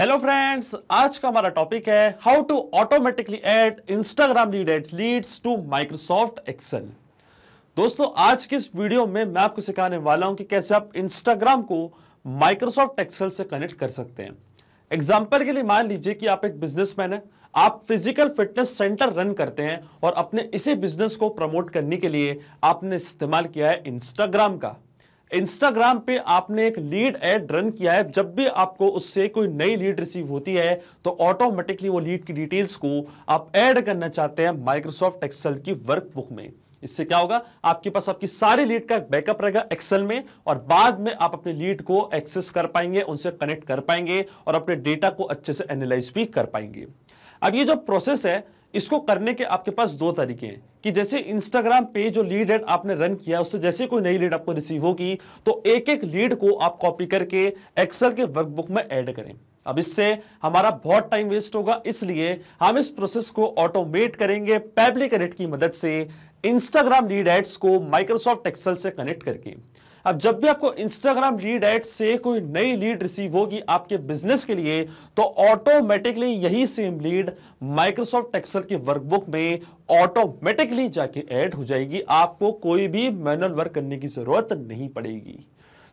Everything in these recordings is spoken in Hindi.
हेलो फ्रेंड्स आज का हमारा टॉपिक है how to automatically add Instagram lead ad leads to Microsoft Excel दोस्तों आज की इस वीडियो में मैं आपको सिखाने वाला हूं कि कैसे आप इंस्टाग्राम को माइक्रोसॉफ्ट एक्सेल से कनेक्ट कर सकते हैं एग्जाम्पल के लिए मान लीजिए कि आप एक बिजनेसमैन है आप फिजिकल फिटनेस सेंटर रन करते हैं और अपने इसी बिजनेस को प्रमोट करने के लिए आपने इस्तेमाल किया है इंस्टाग्राम का इंस्टाग्राम पे आपने एक लीड एड रन किया है जब भी आपको उससे कोई नई लीड रिसीव होती है तो ऑटोमेटिकली वो लीड की डिटेल्स को आप ऐड करना चाहते हैं माइक्रोसॉफ्ट एक्सेल की वर्कबुक में इससे क्या होगा आपके पास आपकी सारी लीड का बैकअप रहेगा एक्सेल में और बाद में आप अपने लीड को एक्सेस कर पाएंगे उनसे कनेक्ट कर पाएंगे और अपने डेटा को अच्छे से एनालाइज भी कर पाएंगे अब ये जो प्रोसेस है इसको करने के आपके पास दो तरीके हैं कि जैसे इंस्टाग्राम पे जो लीड एड आपने रन किया उससे जैसे कोई नई लीड आपको रिसीव होगी तो एक एक लीड को आप कॉपी करके एक्सेल के वर्कबुक में ऐड करें अब इससे हमारा बहुत टाइम वेस्ट होगा इसलिए हम इस प्रोसेस को ऑटोमेट करेंगे पैब्लिक एडिट की मदद से इंस्टाग्राम लीड एड्स को माइक्रोसॉफ्ट एक्सेल से कनेक्ट करके अब जब भी आपको इंस्टाग्राम लीड एड से कोई नई लीड रिसीव होगी आपके बिजनेस के लिए तो ऑटोमेटिकली यही सेम लीड माइक्रोसॉफ्ट एक्सेल की वर्कबुक में ऑटोमेटिकली जाके ऐड हो जाएगी आपको कोई भी मैनुअल वर्क करने की जरूरत नहीं पड़ेगी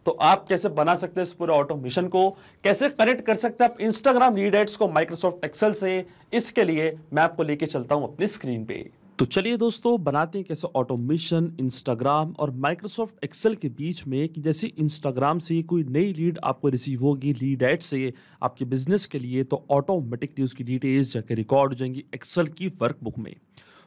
तो आप कैसे बना सकते हैं इस पूरे ऑटोमेशन को कैसे कनेक्ट कर सकते हैं आप इंस्टाग्राम लीड एड्स को माइक्रोसॉफ्ट एक्सेल से इसके लिए मैं आपको लेके चलता हूं अपनी स्क्रीन पे तो चलिए दोस्तों बनाते हैं कैसे ऑटोमेशन इंस्टाग्राम और माइक्रोसॉफ्ट एक्सेल के बीच में कि जैसे इंस्टाग्राम से कोई नई लीड आपको रिसीव होगी लीड एड से आपके बिजनेस के लिए तो ऑटोमेटिकली उसकी डिटेल्स जाके रिकॉर्ड हो जाएंगी एक्सेल की वर्कबुक में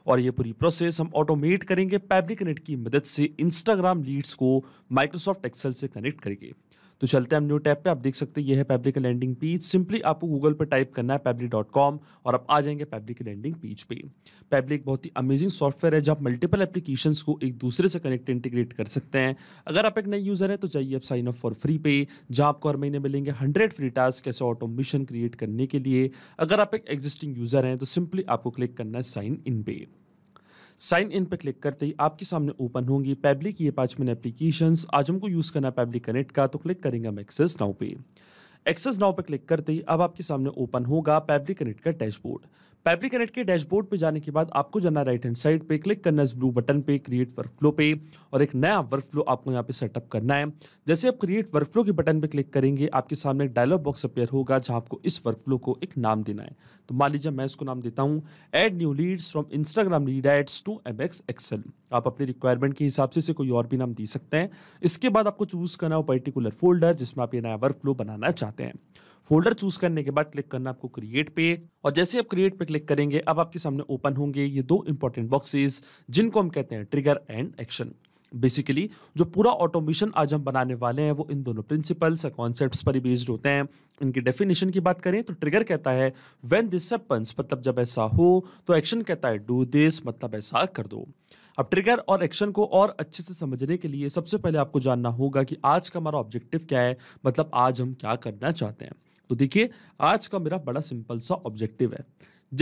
और ये पूरी प्रोसेस हम ऑटोमेट करेंगे पैब्लिकनेट की मदद से इंस्टाग्राम लीड्स को माइक्रोसॉफ्ट एक्सेल से कनेक्ट करेंगे तो चलते हैं हम न्यू टैब पे आप देख सकते हैं ये है पैब्लिक लैंडिंग पेज सिंपली आपको गूगल पर टाइप करना है पैब्लिक डॉट कॉम और आप आ जाएंगे पैब्लिक लैंडिंग पेज पे पैब्लिक बहुत ही अमेजिंग सॉफ्टवेयर है जहाँ मल्टीपल एप्लीकेशन को एक दूसरे से कनेक्ट इंटीग्रेट कर सकते हैं अगर आप एक नए यूज़र हैं तो जाइए आप साइन अप फॉर फ्री पे जहाँ आपको हर महीने मिलेंगे हंड्रेड फ्री टास्क ऐसे ऑटोमेशन क्रिएट करने के लिए अगर आप एक एग्जिस्टिंग यूज़र हैं तो सिंपली आपको क्लिक करना है साइन इन पे साइन इन पर क्लिक करते ही आपके सामने ओपन होंगी पैबली ये पाँच मिनट एप्लीकेशन आज हमको यूज़ करना है पैबली कनेक्ट का तो क्लिक करेंगे हम एक्सेस नाउ पे एक्सेस नाउ पर क्लिक करते ही अब आपके सामने ओपन होगा पैबली कनेक्ट का डैशबोर्ड पैब्लिक कनेक्ट के डैशबोर्ड पे जाने के बाद आपको जाना राइट हैंड साइड पे क्लिक करना इस ब्लू बटन पे क्रिएट वर्कफ्लो पे और एक नया वर्कफ्लो आपको यहाँ पे सेटअप करना है जैसे आप क्रिएट वर्कफ्लो के बटन पे क्लिक करेंगे आपके सामने एक डायलॉग बॉक्स अपेयर होगा जहाँ आपको इस वर्कफ्लो को एक नाम देना है तो मान लीजिए मैं इसको नाम देता हूँ add new leads from Instagram lead ads to M X आप अपने रिक्वायरमेंट के हिसाब से इसे कोई और भी नाम दे सकते हैं इसके बाद आपको चूज़ करना हो पर्टिकुलर फोल्डर जिसमें आप ये नया वर्कफ्लो बनाना चाहते हैं फोल्डर चूज करने के बाद क्लिक करना आपको क्रिएट पे और जैसे आप क्रिएट पे क्लिक करेंगे अब आपके सामने ओपन होंगे ये दो इंपॉर्टेंट बॉक्सेस जिनको हम कहते हैं ट्रिगर एंड एक्शन बेसिकली जो पूरा ऑटोमेशन आज हम बनाने वाले हैं वो इन दोनों प्रिंसिपल्स या कॉन्सेप्ट पर ही बेस्ड होते हैं इनकी डेफिनेशन की बात करें तो ट्रिगर कहता है व्हेन दिस हैपन्स मतलब जब ऐसा हो तो एक्शन कहता है डू दिस मतलब ऐसा कर दो अब ट्रिगर और एक्शन को और अच्छे से समझने के लिए सबसे पहले आपको जानना होगा कि आज का हमारा ऑब्जेक्टिव क्या है मतलब आज हम क्या करना चाहते हैं तो देखिए आज का मेरा बड़ा सिंपल सा ऑब्जेक्टिव है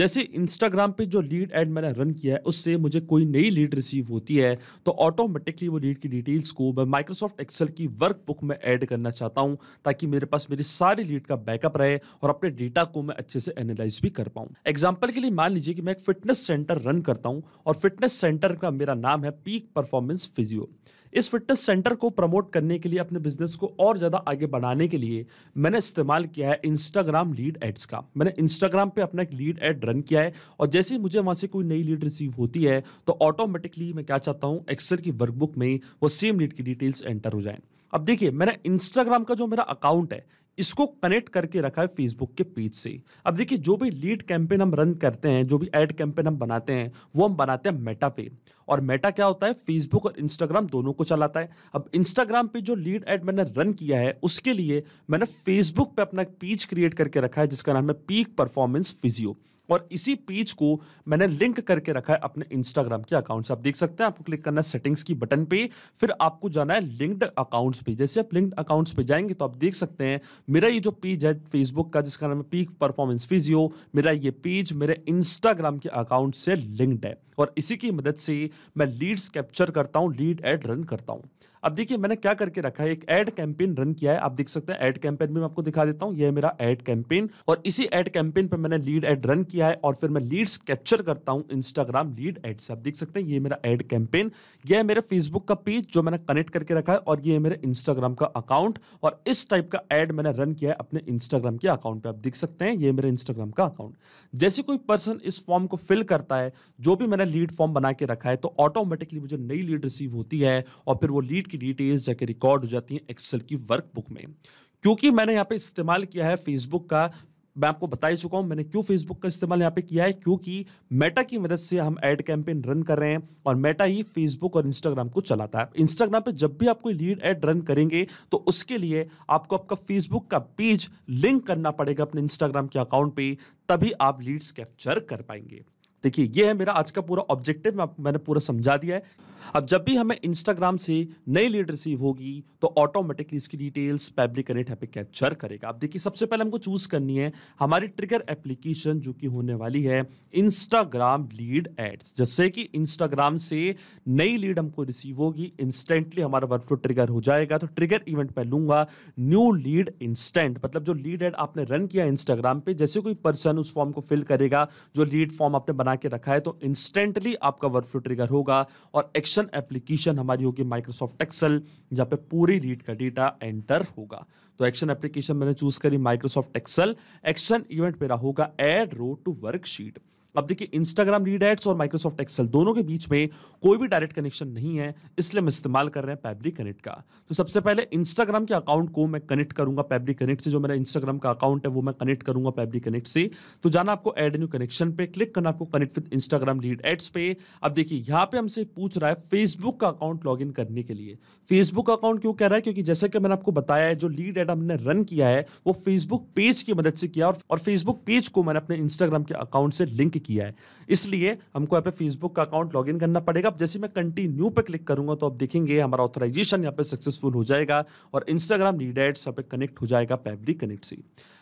जैसे इंस्टाग्राम पे जो लीड एड मैंने रन किया है उससे मुझे कोई नई लीड रिसीव होती है तो ऑटोमेटिकली वो लीड की डिटेल्स को मैं माइक्रोसॉफ्ट एक्सेल की वर्क बुक में ऐड करना चाहता हूँ ताकि मेरे पास मेरी सारी लीड का बैकअप रहे और अपने डेटा को मैं अच्छे से एनालाइज भी कर पाऊँ एग्जाम्पल के लिए मान लीजिए कि मैं एक फिटनेस सेंटर रन करता हूँ और फिटनेस सेंटर का मेरा नाम है पीक परफॉर्मेंस फिजियो इस फिटनेस सेंटर को प्रमोट करने के लिए अपने बिजनेस को और ज़्यादा आगे बढ़ाने के लिए मैंने इस्तेमाल किया है इंस्टाग्राम लीड एड्स का मैंने इंस्टाग्राम पे अपना एक लीड एड रन किया है और जैसे ही मुझे वहाँ से कोई नई लीड रिसीव होती है तो ऑटोमेटिकली मैं क्या चाहता हूँ एक्सेल की वर्कबुक में वो सेम लीड की डिटेल्स एंटर हो जाए अब देखिए मैंने इंस्टाग्राम का जो मेरा अकाउंट है इसको कनेक्ट करके रखा है फेसबुक के पेज से अब देखिए जो भी लीड कैंपेन हम रन करते हैं जो भी एड कैंपेन हम बनाते हैं वो हम बनाते हैं मेटा पे और मेटा क्या होता है फेसबुक और इंस्टाग्राम दोनों को चलाता है अब इंस्टाग्राम पे जो लीड एड मैंने रन किया है उसके लिए मैंने फेसबुक पे अपना पेज क्रिएट करके रखा है जिसका नाम है पीक परफॉर्मेंस फिजियो और इसी पेज को मैंने लिंक करके रखा है अपने इंस्टाग्राम के अकाउंट से आप देख सकते हैं आपको क्लिक करना है सेटिंग्स की बटन पे फिर आपको जाना है लिंक्ड अकाउंट्स पे जैसे आप लिंक्ड अकाउंट्स पे जाएंगे तो आप देख सकते हैं मेरा ये जो पेज है फेसबुक का जिसका नाम है पीक परफॉर्मेंस फिजियो मेरा ये पेज मेरे इंस्टाग्राम के अकाउंट से लिंक्ड है और इसी की मदद से मैं लीड्स कैप्चर करता हूँ लीड एड रन करता हूँ अब देखिए मैंने क्या करके रखा है एक एड कैंपेन रन किया है आप देख सकते हैं एड कैंपेन भी मैं आपको दिखा देता हूँ यह मेरा एड कैंपेन और इसी एड कैंपेन पर मैंने लीड एड रन किया किया है और फिर मैं लीड्स कैप्चर करता हूँ इंस्टाग्राम लीड एड से आप देख सकते हैं ये मेरा एड कैंपेन यह है मेरा फेसबुक का पेज जो मैंने कनेक्ट करके रखा है और ये है मेरा इंस्टाग्राम का अकाउंट और इस टाइप का एड मैंने रन किया है अपने इंस्टाग्राम के अकाउंट पर आप देख सकते हैं ये मेरे इंस्टाग्राम का अकाउंट जैसे कोई पर्सन इस फॉर्म को फिल करता है जो भी मैंने लीड फॉर्म बना के रखा है तो ऑटोमेटिकली मुझे नई लीड रिसीव होती है और फिर वो लीड की डिटेल्स जाके रिकॉर्ड हो जाती है एक्सेल की वर्कबुक में क्योंकि मैंने यहाँ पे इस्तेमाल किया है फेसबुक का मैं आपको बता ही चुका हूं मैंने क्यों फेसबुक का इस्तेमाल यहाँ पे किया है क्योंकि मेटा की मदद से हम एड कैंपेन रन कर रहे हैं और मेटा ही फेसबुक और इंस्टाग्राम को चलाता है इंस्टाग्राम पे जब भी आप कोई लीड एड रन करेंगे तो उसके लिए आपको आपका फेसबुक का पेज लिंक करना पड़ेगा अपने इंस्टाग्राम के अकाउंट पर तभी आप लीड्स कैप्चर कर पाएंगे देखिए ये है मेरा आज का पूरा ऑब्जेक्टिव मैंने पूरा समझा दिया है अब जब भी हमें इंस्टाग्राम से नई लीड रिसीव होगी तो ऑटोमेटिकली इसकी details Pabbly connect app capture करेगा आप देखिए सबसे पहले हमको चूज करनी है हमारी ट्रिगर एप्लीकेशन जो कि होने वाली है इंस्टाग्राम लीड एड्स जैसे कि इंस्टाग्राम से नई लीड हमको रिसीव होगी इंस्टेंटली हमारा वर्कफ्लो ट्रिगर हो जाएगा तो ट्रिगर इवेंट पर लूंगा न्यू लीड इंस्टेंट मतलब जो लीड एड आपने रन किया इंस्टाग्राम पे जैसे कोई पर्सन उस फॉर्म को फिल करेगा जो लीड फॉर्म आपने बना के रखा है तो इंस्टेंटली आपका वर्कफ्लो ट्रिगर होगा और एक्स सेक्शन एप्लीकेशन हमारी होगी माइक्रोसॉफ्ट एक्सेल जहाँ पे पूरी रीड का डेटा एंटर होगा तो एक्शन एप्लीकेशन मैंने चूज करी माइक्रोसॉफ्ट एक्सेल एक्शन इवेंट मेरा होगा एड रो टू वर्कशीट अब देखिए इंस्टाग्राम रीड एड्स और माइक्रोसॉफ्ट एक्सेल दोनों के बीच में कोई भी डायरेक्ट कनेक्शन नहीं है इसलिए हम इस्तेमाल कर रहे हैं पैब्रिक कनेक्ट का तो सबसे पहले इंस्टाग्राम के अकाउंट को मैं कनेक्ट करूंगा पैब्रिक कनेक्ट से जो मेरा इंस्टाग्राम का अकाउंट है वो मैं कनेक्ट करूंगा पैब्रिक कनेक्ट से तो जाना आपको एड न्यू कनेक्शन पे क्लिक करना आपको connect with Instagram lead ads पे अब देखिए यहाँ पे हमसे पूछ रहा है फेसबुक का अकाउंट लॉग करने के लिए फेसबुक अकाउंट क्यों कह रहा है क्योंकि जैसे कि मैंने आपको बताया है जो लीड एड हमने रन किया है वो फेसबुक पेज की मदद से किया और फेसबुक पेज को मैंने अपने इंस्टाग्राम के अकाउंट से लिंक ही किया है इसलिए हमको यहाँ पे फेसबुक का अकाउंट लॉगिन करना पड़ेगा जैसे मैं कंटिन्यू पे क्लिक करूंगा तो आप देखेंगे हमारा ऑथराइजेशन यहाँ पे सक्सेसफुल हो जाएगा और इंस्टाग्राम रीड एड्स यहाँ पे कनेक्ट हो जाएगा पैबली कनेक्ट से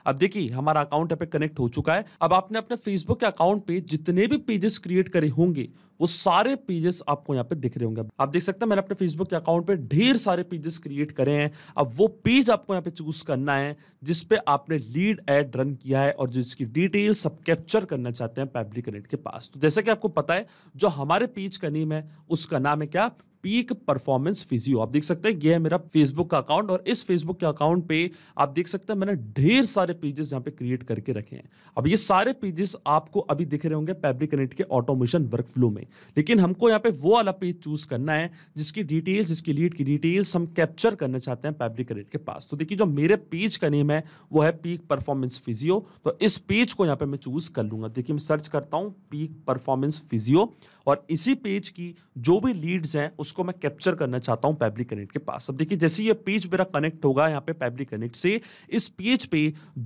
अब देखिए हमारा अकाउंट यहाँ पे कनेक्ट हो चुका है अब आपने अपने फेसबुक के अकाउंट पे जितने भी पेजेस क्रिएट करे होंगे वो सारे पेजेस आपको यहाँ पे दिख रहे होंगे आप देख सकते हैं मैंने अपने फेसबुक के अकाउंट पे ढेर सारे पेजेस क्रिएट करे हैं अब वो पेज आपको यहाँ पे चूज करना है जिसपे आपने लीड एड रन किया है और जिसकी डिटेल सब कैप्चर करना चाहते हैं पैब्लिक कनेक्ट के पास तो जैसा कि आपको पता है जो हमारे पेज का नेम है उसका नाम है क्या पीक परफॉर्मेंस फिजियो आप देख सकते हैं ये है मेरा फेसबुक का अकाउंट और इस फेसबुक के अकाउंट पे आप देख सकते हैं मैंने ढेर सारे पेजेस यहाँ पे क्रिएट करके रखे हैं अब ये सारे पेजेस आपको अभी दिख रहे होंगे पैब्रिक कनेक्ट के ऑटोमेशन वर्कफ्लो में लेकिन हमको यहाँ पे वो वाला पेज चूज करना है जिसकी डिटेल्स जिसकी लीड की डिटेल्स हम कैप्चर करना चाहते हैं पैब्रिक कनेक्ट के पास तो देखिए जो मेरे पेज का नेम है वो है पीक परफॉर्मेंस फिजियो तो इस पेज को यहाँ पे मैं चूज कर लूंगा देखिए मैं सर्च करता हूँ पीक परफॉर्मेंस फिजियो और इसी पेज की जो भी लीड्स हैं उस उसको मैं कैप्चर करना चाहता हूं पैब्लिक कनेक्ट के पास अब देखिए जैसे ये पेज मेरा कनेक्ट होगा यहाँ पे पैब्लिक कनेक्ट से इस पेज पे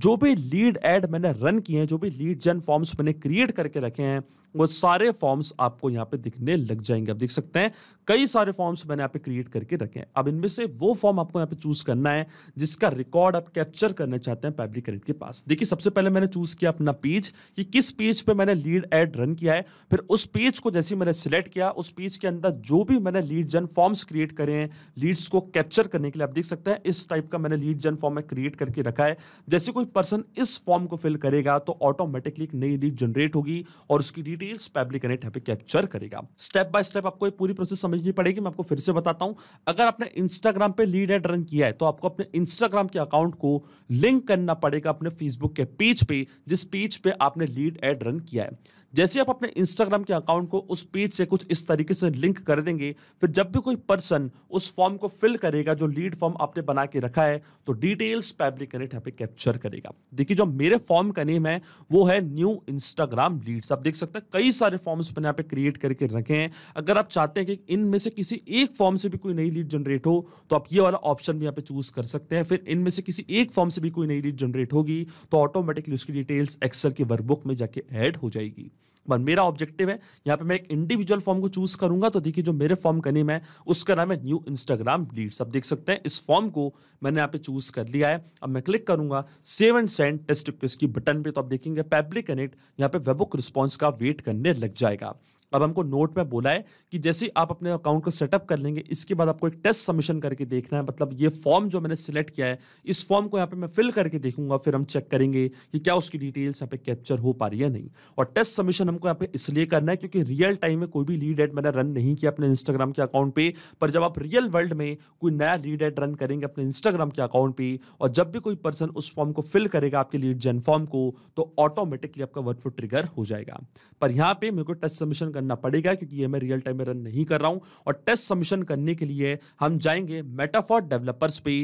जो भी लीड एड मैंने रन किए हैं जो भी लीड जन फॉर्म्स मैंने क्रिएट करके रखे हैं वो सारे फॉर्म्स आपको यहाँ पे दिखने लग जाएंगे आप देख सकते हैं कई सारे फॉर्म्स मैंने यहाँ पे क्रिएट करके रखे हैं अब इनमें से वो फॉर्म आपको यहाँ पे चूज करना है जिसका रिकॉर्ड आप कैप्चर करना चाहते हैं फैब्रिक क्रेडिट के पास देखिए सबसे पहले मैंने चूज किया अपना पेज कि किस पेज पे मैंने लीड एड रन किया है फिर उस पेज को जैसे मैंने सिलेक्ट किया उस पेज के अंदर जो भी मैंने लीड जन फॉर्म्स क्रिएट करे हैं लीड्स को कैप्चर करने के लिए आप देख सकते हैं इस टाइप का मैंने लीड जन फॉर्म में क्रिएट करके रखा है जैसे कोई पर्सन इस फॉर्म को फिल करेगा तो ऑटोमेटिकली एक नई लीड जनरेट होगी और उसकी डीट डिटेल्स पब्लिक एनेट यहाँ पे कैप्चर करेगा स्टेप बाय स्टेप आपको ये पूरी प्रोसेस समझनी पड़ेगी मैं आपको फिर से बताता हूँ अगर आपने इंस्टाग्राम पे लीड एड रन किया है तो आपको अपने इंस्टाग्राम के अकाउंट को लिंक करना पड़ेगा अपने फेसबुक के पेज पे जिस पेज पे आपने लीड एड रन किया है जैसे आप अपने इंस्टाग्राम के अकाउंट को उस पेज से कुछ इस तरीके से लिंक कर देंगे फिर जब भी कोई पर्सन उस फॉर्म को फिल करेगा जो लीड फॉर्म आपने बना के रखा है तो डिटेल्स पब्लिक कनेक्ट यहाँ पे कैप्चर करेगा देखिए जो मेरे फॉर्म का नेम है वो है न्यू इंस्टाग्राम लीड्स आप देख सकते हैं कई सारे फॉर्म्स मैंने यहाँ पे क्रिएट करके रखे हैं अगर आप चाहते हैं कि इनमें से किसी एक फॉर्म से भी कोई नई लीड जनरेट हो तो आप ये वाला ऑप्शन भी यहाँ पे चूज कर सकते हैं फिर इनमें से किसी एक फॉर्म से भी कोई नई लीड जनरेट होगी तो ऑटोमेटिकली उसकी डिटेल्स एक्सेल की वर्कबुक में जाके ऐड हो जाएगी बट मेरा ऑब्जेक्टिव है यहाँ पे मैं एक इंडिविजुअल फॉर्म को चूज करूंगा तो देखिए जो मेरे फॉर्म का नेम है उसका नाम है न्यू इंस्टाग्राम लीड्स आप देख सकते हैं इस फॉर्म को मैंने यहाँ पे चूज कर लिया है अब मैं क्लिक करूंगा save and send test request की बटन पे तो आप देखेंगे पैब्लिक कनेक्ट यहाँ पे वेबुक रिस्पॉन्स का वेट करने लग जाएगा अब हमको नोट में बोला है कि जैसे आप अपने अकाउंट को सेटअप कर लेंगे इसके बाद आपको एक टेस्ट सबमिशन करके देखना है मतलब ये फॉर्म जो मैंने सिलेक्ट किया है इस फॉर्म को यहाँ पे मैं फिल करके देखूंगा फिर हम चेक करेंगे कि क्या उसकी डिटेल्स यहाँ पे कैप्चर हो पा रही है नहीं और टेस्ट सबमिशन हमको यहाँ पे इसलिए करना है क्योंकि रियल टाइम में कोई भी लीड एड मैंने रन नहीं किया अपने इंस्टाग्राम के अकाउंट पर पर जब आप रियल वर्ल्ड में कोई नया लीड एड रन करेंगे अपने इंस्टाग्राम के अकाउंट पर और जब भी कोई पर्सन उस फॉर्म को फिल करेगा आपके लीड जेन फॉर्म को तो ऑटोमेटिकली आपका फो ट्रिगर हो जाएगा पर यहाँ पर मेरे को टेस्ट सबमिशन करना पड़ेगा क्योंकि ये मैं रियल टाइम में रन नहीं कर रहा हूँ और टेस्ट सबमिशन करने के लिए हम जाएंगे मेटाफॉर डेवलपर्स पे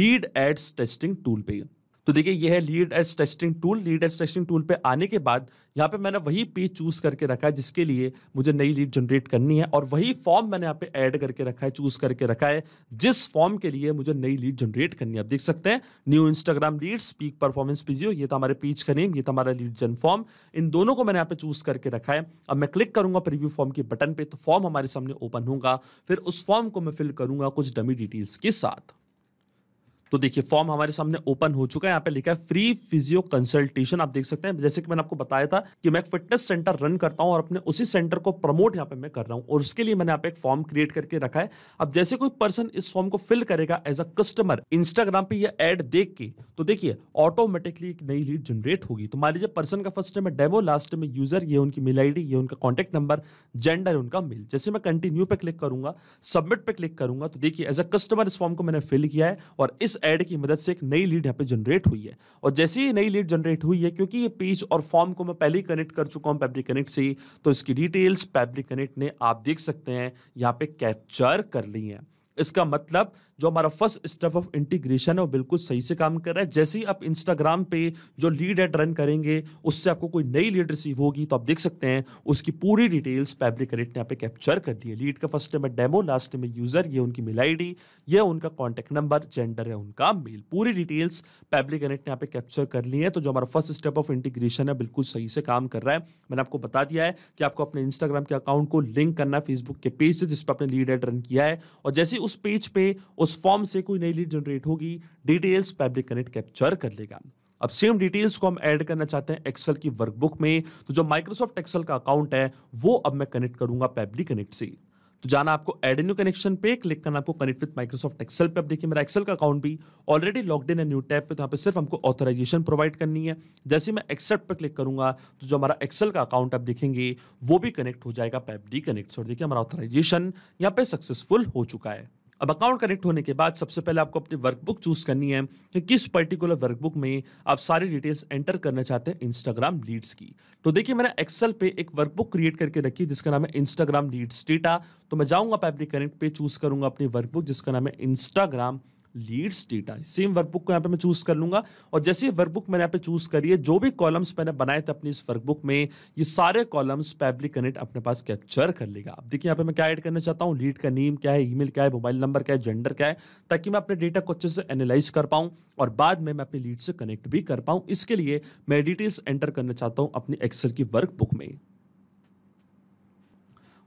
लीड एड्स टेस्टिंग टूल पे तो देखिए ये है lead ads testing tool lead ads testing tool पे आने के बाद यहाँ पे मैंने वही पेज चूज करके रखा है जिसके लिए मुझे नई लीड जनरेट करनी है और वही फॉर्म मैंने यहाँ पे ऐड करके रखा है चूज करके रखा है जिस फॉर्म के लिए मुझे नई लीड जनरेट करनी है आप देख सकते हैं new Instagram lead peak performance physio ये तो हमारे पेज का नेम ये तो हमारा लीड जन फॉर्म इन दोनों को मैंने यहाँ पे चूज करके रखा है अब मैं क्लिक करूंगा प्रिव्यू फॉर्म के बटन पे तो फॉर्म हमारे सामने ओपन होगा फिर उस फॉर्म को मैं फिल करूंगा कुछ डमी डिटेल्स के साथ तो देखिए फॉर्म हमारे सामने ओपन हो चुका है यहाँ पे लिखा है फ्री फिजियो कंसल्टेशन आप देख सकते हैं जैसे कि मैंने आपको बताया था कि मैं एक फिटनेस सेंटर रन करता हूँ और अपने उसी सेंटर को प्रमोट यहाँ पे मैं कर रहा हूँ और उसके लिए मैंने यहाँ पे एक फॉर्म क्रिएट करके रखा है अब जैसे कोई पर्सन इस फॉर्म को फिल करेगा एज अ कस्टमर इंस्टाग्राम पे यह एड देख के तो देखिए ऑटोमेटिकली एक नई लीड जनरेट होगी तो मान लीजिए पर्सन का फर्स्ट में डेमो लास्ट में यूजर ये उनकी मेल आई ये उनका कॉन्टेक्ट नंबर जेंडर उनका मेल जैसे मैं कंटिन्यू पे क्लिक करूंगा सबमिट पे क्लिक करूंगा तो देखिए एज अ कस्टमर इस फॉर्म को मैंने फिल किया है और इस एड की मदद से एक नई लीड यहाँ पे जनरेट हुई है और जैसे ही नई लीड जनरेट हुई है क्योंकि ये पेज और फॉर्म को मैं पहले ही कनेक्ट कर चुका हूँ पैब्रिक कनेक्ट से ही तो इसकी डिटेल्स पैब्रिक कनेक्ट ने आप देख सकते हैं यहाँ पे कैप्चर कर ली है इसका मतलब जो हमारा फर्स्ट स्टेप ऑफ इंटीग्रेशन है वो बिल्कुल सही से काम कर रहा है जैसे ही आप इंस्टाग्राम पे जो लीड एड रन करेंगे उससे आपको कोई नई लीड रिसीव होगी तो आप देख सकते हैं उसकी पूरी डिटेल्स फैब्रिक रेट ने यहाँ पे कैप्चर कर दी है लीड का फर्स्ट में डेमो लास्ट में यूजर ये उनकी मेल आई यह उनका कॉन्टैक्ट नंबर जेंडर है उनका मेल पूरी डिटेल्स फैब्रिक रेट ने यहाँ पे कैप्चर कर ली है तो जो हमारा फर्स्ट स्टेप ऑफ इंटीग्रेशन है बिल्कुल सही से काम कर रहा है मैंने आपको बता दिया है कि आपको अपने इंस्टाग्राम के अकाउंट को लिंक करना है फेसबुक के पेज से जिस पर आपने लीड एड रन किया है और जैसे उस पेज पे उस उस फॉर्म से कोई नई लीड जनरेट होगी डिटेल्स पब्लिक कनेक्ट कैप्चर कर लेगा अब सेम डिटेल्स को हम ऐड करना चाहते हैं एक्सेल की वर्कबुक में तो जो माइक्रोसॉफ्ट एक्सेल का अकाउंट है वो अब मैं कनेक्ट करूंगा पैबली कनेक्ट से तो जाना आपको एड न्यू कनेक्शन पे क्लिक करना आपको कनेक्ट विद माइक्रोसॉफ्ट एक्सेल पे अब देखिए मेरा एक्सेल का अकाउंट भी ऑलरेडी लॉकड इन है न्यू टैब पे तो यहाँ पे सिर्फ हमको ऑथराइजेशन प्रोवाइड करनी है जैसे मैं एक्सेप्ट पे क्लिक करूंगा तो जो हमारा एक्सेल का अकाउंट आप देखेंगे वो भी कनेक्ट हो जाएगा पैबडी कनेक्ट और देखिए हमारा ऑथराइजेशन यहाँ पे सक्सेसफुल हो चुका है अब अकाउंट कनेक्ट होने के बाद सबसे पहले आपको अपनी वर्कबुक चूज करनी है कि किस पर्टिकुलर वर्कबुक में आप सारी डिटेल्स एंटर करना चाहते हैं इंस्टाग्राम लीड्स की तो देखिए मैंने एक्सेल पे एक वर्कबुक क्रिएट करके रखी जिसका नाम है इंस्टाग्राम लीड्स डेटा तो मैं जाऊँगा पैब्लिक कनेक्ट पे चूज करूंगा अपनी वर्कबुक जिसका नाम है Instagram leads data same workbook को यहाँ पे मैं चूज कर लूंगा और जैसे वर्कबुक मैंने यहाँ पे चूज करी है जो भी कॉलम्स मैंने बनाए थे अपनी इस वर्कबुक में ये सारे कॉलम्स पैब्लिक कनेक्ट अपने पास कैप्चर कर लेगा अब देखिए यहाँ पे मैं क्या ऐड करना चाहता हूँ लीड का नेम क्या है ईमेल क्या है मोबाइल नंबर क्या है जेंडर क्या है ताकि मैं अपने डेटा को अच्छे से एनालाइज कर पाऊँ और बाद में मैं अपने लीड से कनेक्ट भी कर पाऊँ इसके लिए मैं डिटेल्स एंटर करना चाहता हूँ अपनी एक्सेल की वर्कबुक में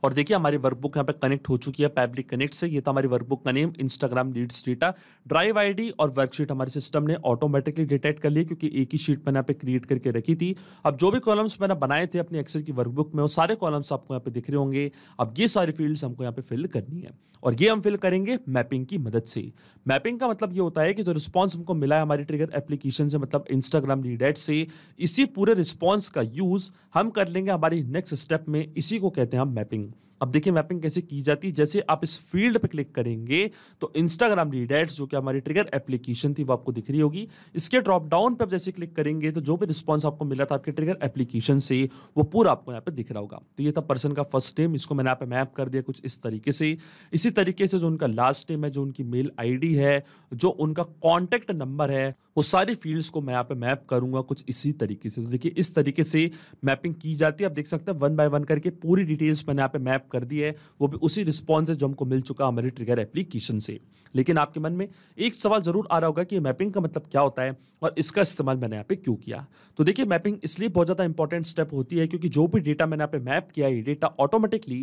और देखिए हमारी वर्कबुक यहाँ पे कनेक्ट हो चुकी है पैब्लिक कनेक्ट से ये तो हमारी वर्कबुक का name Instagram leads data drive ID और वर्कशीट हमारे सिस्टम ने ऑटोमेटिकली डिटेक्ट कर लिया क्योंकि एक ही शीट मैंने यहाँ पे क्रिएट करके रखी थी अब जो भी कॉलम्स मैंने बनाए थे अपने एक्सेल की वर्कबुक में वो सारे कॉलम्स आपको यहाँ पे दिख रहे होंगे अब ये सारे फील्ड्स हमको यहाँ पे फिल करनी है और ये हम फिल करेंगे मैपिंग की मदद से मैपिंग का मतलब ये होता है कि जो रिस्पॉन्स हमको मिला है हमारी ट्रिगर एप्लीकेशन से मतलब इंस्टाग्राम लीड एट से इसी पूरे रिस्पॉन्स का यूज़ हम कर लेंगे हमारी नेक्स्ट स्टेप में इसी को कहते हैं हम मैपिंग अब देखिए मैपिंग कैसे की जाती है जैसे आप इस फील्ड पे क्लिक करेंगे तो इंस्टाग्राम रीडेट्स जो कि हमारी ट्रिगर एप्लीकेशन थी वो आपको दिख रही होगी इसके ड्रॉप डाउन पे आप जैसे क्लिक करेंगे तो जो भी रिस्पॉन्स आपको मिला था आपके ट्रिगर एप्लीकेशन से वो पूरा आपको यहाँ पे दिख रहा होगा तो ये था पर्सन का फर्स्ट टेम इसको मैंने यहाँ पे मैप कर दिया कुछ इस तरीके से इसी तरीके से जो उनका लास्ट टेम है जो उनकी मेल आई है जो उनका कॉन्टैक्ट नंबर है वो सारी फील्ड्स को मैं यहाँ पे मैप करूंगा कुछ इसी तरीके से तो देखिए इस तरीके से मैपिंग की जाती है आप देख सकते हैं वन बाय वन करके पूरी डिटेल्स मैंने यहाँ पे मैप टैप कर दी है वो भी उसी रिस्पॉन्स है जो हमको मिल चुका हमारी ट्रिगर एप्लीकेशन से लेकिन आपके मन में एक सवाल ज़रूर आ रहा होगा कि मैपिंग का मतलब क्या होता है और इसका इस्तेमाल मैंने यहाँ पे क्यों किया तो देखिए मैपिंग इसलिए बहुत ज़्यादा इंपॉर्टेंट स्टेप होती है क्योंकि जो भी डेटा मैंने यहाँ पे मैप किया है ये डेटा ऑटोमेटिकली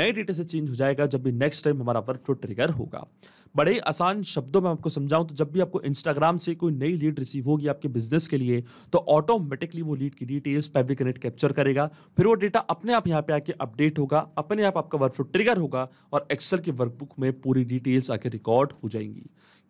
नए डेटा से चेंज हो जाएगा जब भी नेक्स्ट टाइम हमारा वर्क फ्लो ट्रिगर होगा बड़े आसान शब्दों में आपको समझाऊं तो जब भी आपको इंस्टाग्राम से कोई नई लीड रिसीव होगी आपके बिजनेस के लिए तो ऑटोमेटिकली वो लीड की डिटेल्स पैब्लिक कनेक्ट कैप्चर करेगा फिर वो डेटा अपने आप यहाँ पे आके अपडेट होगा अपने आप आपका वर्क ट्रिगर होगा और एक्सेल की वर्कबुक में पूरी डिटेल्स आके रिकॉर्ड हो जाएंगी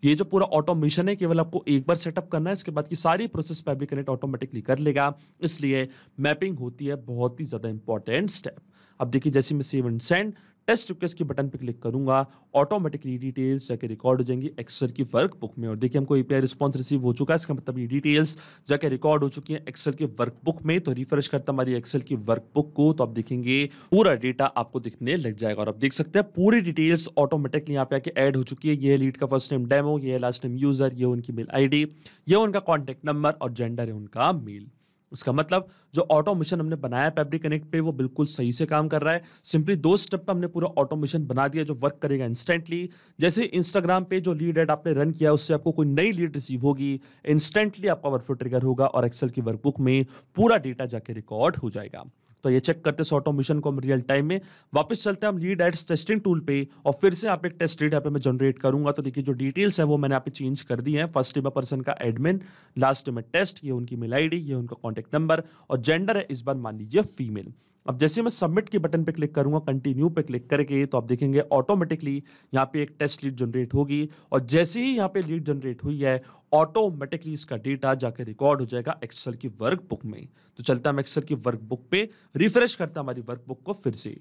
ये जो पूरा ऑटोमेशन है केवल आपको एक बार सेटअप करना है इसके बाद की सारी प्रोसेस पैब्लिक कनेक्ट ऑटोमेटिकली कर लेगा इसलिए मैपिंग होती है बहुत ही ज़्यादा इंपॉर्टेंट स्टेप अब देखिए जैसे मैं save and send test request के बटन पर क्लिक करूंगा ऑटोमेटिकली डिटेल्स जाके रिकॉर्ड हो जाएंगी एक्सेल की वर्क बुक में और देखिए हमको एपीआई रिस्पॉन्स रिसीव हो चुका है इसका मतलब ये डिटेल्स जाके रिकॉर्ड हो चुकी है एक्सेल के वर्क बुक में तो रिफ्रेश करता हमारी एक्सेल की वर्क बुक को तो आप देखेंगे पूरा डेटा आपको दिखने लग जाएगा और आप देख सकते हैं पूरी डिटेल्स ऑटोमेटिकली यहाँ पे आके एड हो चुकी है ये लीड का फर्स्ट नेम डेमो ये लास्ट नेम यूजर ये उनकी मेल आई ये उनका कॉन्टैक्ट नंबर और जेंडर है उनका मेल इसका मतलब जो ऑटोमेशन हमने बनाया फैब्रिक कनेक्ट पे वो बिल्कुल सही से काम कर रहा है सिंपली दो स्टेप पे हमने पूरा ऑटोमेशन बना दिया जो वर्क करेगा इंस्टेंटली जैसे इंस्टाग्राम पे जो लीड एड आपने रन किया उससे आपको कोई नई लीड रिसीव होगी इंस्टेंटली आपका वर्कफ्लो ट्रिगर होगा और एक्सेल की वर्कबुक में पूरा डेटा जाके रिकॉर्ड हो जाएगा तो ये चेक करते हैं ऑटोमेशन को हम रियल टाइम में वापस चलते हैं हम लीड एड्स टेस्टिंग टूल पे और फिर से आप एक टेस्ट लीड यहाँ पे मैं जनरेट करूंगा तो देखिए जो डिटेल्स है वो मैंने यहाँ पे चेंज कर दी है फर्स्ट में पर्सन का एडमिन लास्ट में टेस्ट ये उनकी मेल आई ये उनका कॉन्टैक्ट नंबर और जेंडर है इस बार मान लीजिए फीमेल अब जैसे मैं सबमिट के बटन पे क्लिक करूंगा कंटिन्यू पे क्लिक करके तो आप देखेंगे ऑटोमेटिकली यहाँ पे एक टेस्ट लीड जनरेट होगी और जैसे ही यहाँ पे लीड जनरेट हुई है ऑटोमेटिकली इसका डेटा जाके रिकॉर्ड हो जाएगा एक्सेल की वर्क बुक में तो चलता हम एक्सेल की वर्क बुक पे रिफ्रेश करता हमारी वर्क बुक को फिर से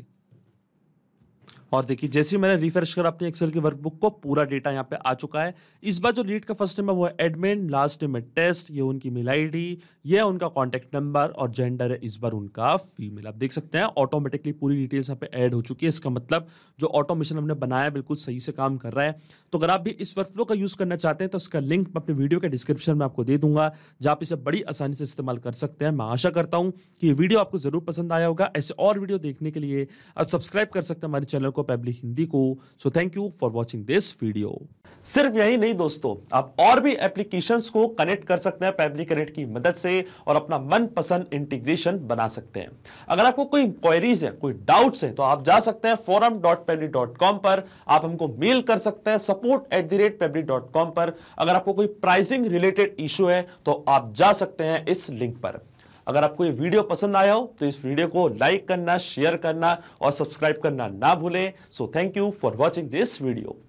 और देखिए जैसे ही मैंने रिफ्रेश करा अपनी एक्सेल की वर्कबुक को पूरा डेटा यहाँ पे आ चुका है इस बार जो लीड का फर्स्ट नेम है वो है एडमिन लास्ट नेम है टेस्ट ये उनकी मेल आई ये उनका कॉन्टैक्ट नंबर और जेंडर है इस बार उनका फीमेल आप देख सकते हैं ऑटोमेटिकली पूरी डिटेल्स यहाँ पे ऐड हो चुकी है इसका मतलब जो ऑटोमेशन हमने बनाया बिल्कुल सही से काम कर रहा है तो अगर आप भी इस वर्कफ्लो का यूज़ करना चाहते हैं तो इसका लिंक मैं अपने वीडियो के डिस्क्रिप्शन में आपको दे दूंगा जहाँ आप इसे बड़ी आसानी से इस्तेमाल कर सकते हैं मैं आशा करता हूँ कि ये वीडियो आपको ज़रूर पसंद आया होगा ऐसे और वीडियो देखने के लिए आप सब्सक्राइब कर सकते हैं हमारे चैनल को को पैबली हिंदी को so thank you for watching this video सिर्फ यही नहीं दोस्तों आप और भी एप्लीकेशन को कनेक्ट कर सकते हैं पैबली कनेक्ट की मदद से और अपना मनपसंद इंटीग्रेशन बना सकते हैं अगर आपको कोई इंक्वायरीज है कोई डाउट है तो आप जा सकते हैं forum dot Pabbly dot com पर आप हमको मेल कर सकते हैं support at the rate Pabbly dot com पर अगर आपको कोई प्राइसिंग रिलेटेड इशू है तो आप जा सकते हैं इस लिंक पर अगर आपको ये वीडियो पसंद आया हो तो इस वीडियो को लाइक करना शेयर करना और सब्सक्राइब करना ना भूलें so thank you for watching this video